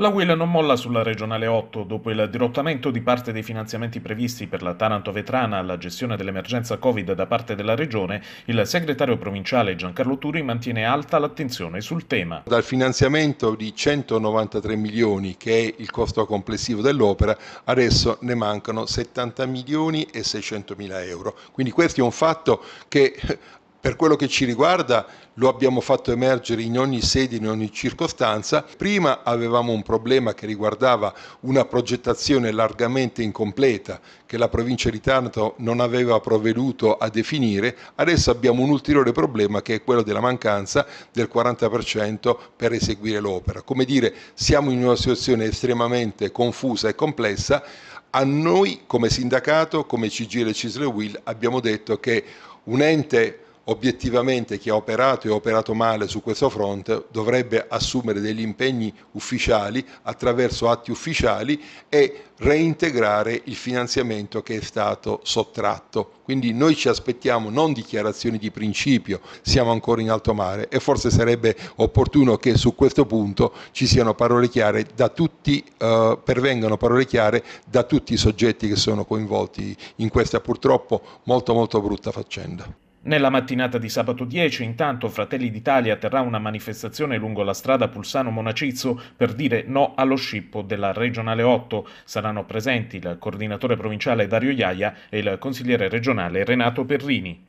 La UIL non molla sulla regionale 8 dopo il dirottamento di parte dei finanziamenti previsti per la Taranto Vetrana alla gestione dell'emergenza Covid da parte della regione, il segretario provinciale Giancarlo Turi mantiene alta l'attenzione sul tema. Dal finanziamento di 193 milioni che è il costo complessivo dell'opera, adesso ne mancano 70 milioni e 600 mila euro. Quindi questo è un fatto che per quello che ci riguarda lo abbiamo fatto emergere in ogni sede, in ogni circostanza. Prima avevamo un problema che riguardava una progettazione largamente incompleta che la provincia di Taranto non aveva provveduto a definire. Adesso abbiamo un ulteriore problema che è quello della mancanza del 40% per eseguire l'opera. Come dire, siamo in una situazione estremamente confusa e complessa. A noi come sindacato, come CGL Cisle Will, abbiamo detto che un ente obiettivamente chi ha operato e ha operato male su questo fronte dovrebbe assumere degli impegni ufficiali attraverso atti ufficiali e reintegrare il finanziamento che è stato sottratto. Quindi noi ci aspettiamo non dichiarazioni di principio, siamo ancora in alto mare e forse sarebbe opportuno che su questo punto ci siano parole chiare da tutti, eh, pervengano parole chiare da tutti i soggetti che sono coinvolti in questa purtroppo molto molto brutta faccenda. Nella mattinata di sabato 10, intanto, Fratelli d'Italia terrà una manifestazione lungo la strada Pulsano-Monacizzo per dire no allo scippo della Regionale 8. Saranno presenti il coordinatore provinciale Dario Iaia e il consigliere regionale Renato Perrini.